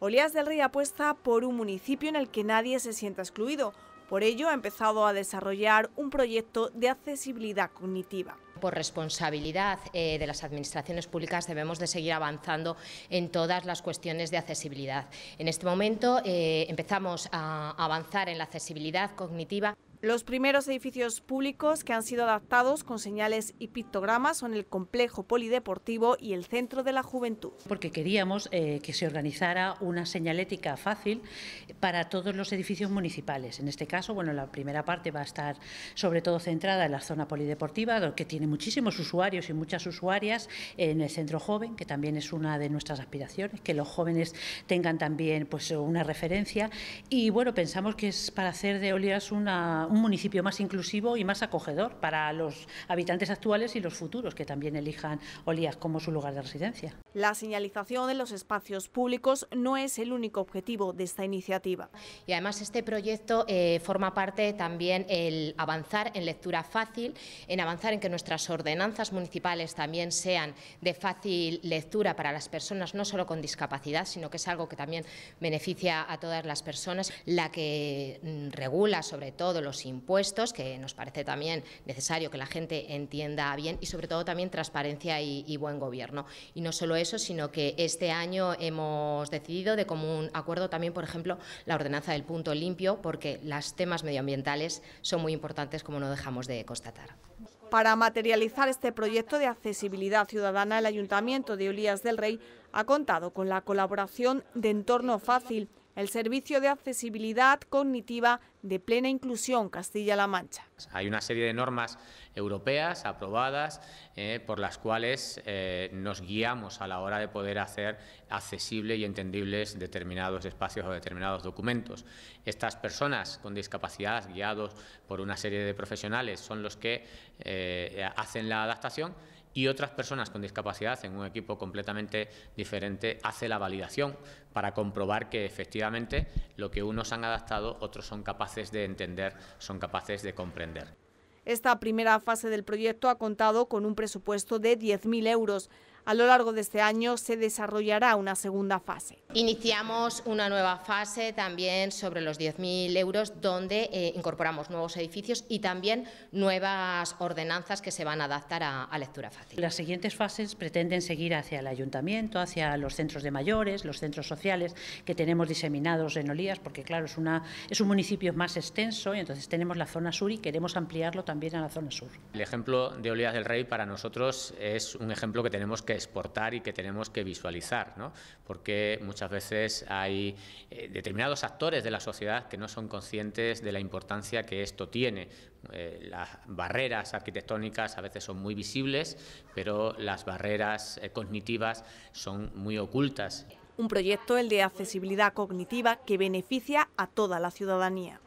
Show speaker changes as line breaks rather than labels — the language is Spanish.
Olías del Rey apuesta por un municipio en el que nadie se sienta excluido. Por ello ha empezado a desarrollar un proyecto de accesibilidad cognitiva por responsabilidad
eh, de las administraciones públicas debemos de seguir avanzando en todas las cuestiones de accesibilidad. En este momento eh, empezamos a avanzar en la accesibilidad
cognitiva. Los primeros edificios públicos que han sido adaptados con señales y pictogramas son
el complejo polideportivo y el centro de la juventud. Porque queríamos eh, que se organizara una señalética fácil para todos los edificios municipales. En este caso, bueno, la primera parte va a estar sobre todo centrada en la zona polideportiva, que tiene muchísimos usuarios y muchas usuarias, en el centro joven, que también es una de nuestras aspiraciones, que los jóvenes tengan también pues una referencia. Y bueno, pensamos que es para hacer de Olías una un municipio más inclusivo y más acogedor para los habitantes actuales y los futuros que también elijan Olías como su lugar de residencia.
La señalización de los espacios públicos no es el único objetivo de esta iniciativa. Y además este proyecto eh, forma parte
también el avanzar en lectura fácil, en avanzar en que nuestras ordenanzas municipales también sean de fácil lectura para las personas, no solo con discapacidad, sino que es algo que también beneficia a todas las personas, la que mm, regula sobre todo los impuestos, que nos parece también necesario que la gente entienda bien y sobre todo también transparencia y, y buen gobierno. Y no solo eso, sino que este año hemos decidido de común acuerdo también, por ejemplo, la ordenanza del punto limpio, porque los temas medioambientales son muy importantes,
como no dejamos de constatar. Para materializar este proyecto de accesibilidad ciudadana, el Ayuntamiento de Olías del Rey ha contado con la colaboración de Entorno Fácil, el servicio de accesibilidad cognitiva de plena inclusión Castilla-La Mancha.
Hay una serie de normas europeas aprobadas eh, por las cuales eh, nos guiamos a la hora de poder hacer accesibles y entendibles determinados espacios o determinados documentos. Estas personas con discapacidad, guiados por una serie de profesionales, son los que eh, hacen la adaptación y otras personas con discapacidad en un equipo completamente diferente hace la validación para comprobar que efectivamente lo que unos han adaptado otros son capaces de entender, son capaces de comprender.
Esta primera fase del proyecto ha contado con un presupuesto de 10.000 euros. A lo largo de este año se desarrollará una segunda fase.
Iniciamos una nueva fase también sobre los 10.000 euros, donde eh, incorporamos nuevos edificios y también nuevas ordenanzas que se van a adaptar a, lectura fácil.
Las siguientes fases pretenden seguir hacia el ayuntamiento, hacia los centros de mayores, los centros sociales que tenemos diseminados en Olías, porque claro, es, es un municipio más extenso y entonces tenemos la zona sur y queremos ampliarlo también a la zona sur.
El ejemplo de Olías del Rey para nosotros es un ejemplo que tenemos que exportar y que tenemos que visualizar, porque muchas veces hay eh, determinados actores de la sociedad que no son conscientes de la importancia que esto tiene. Eh, las barreras arquitectónicas a veces son muy visibles, pero las barreras eh, cognitivas son muy ocultas.
Un proyecto, el de accesibilidad cognitiva, que beneficia a toda la ciudadanía.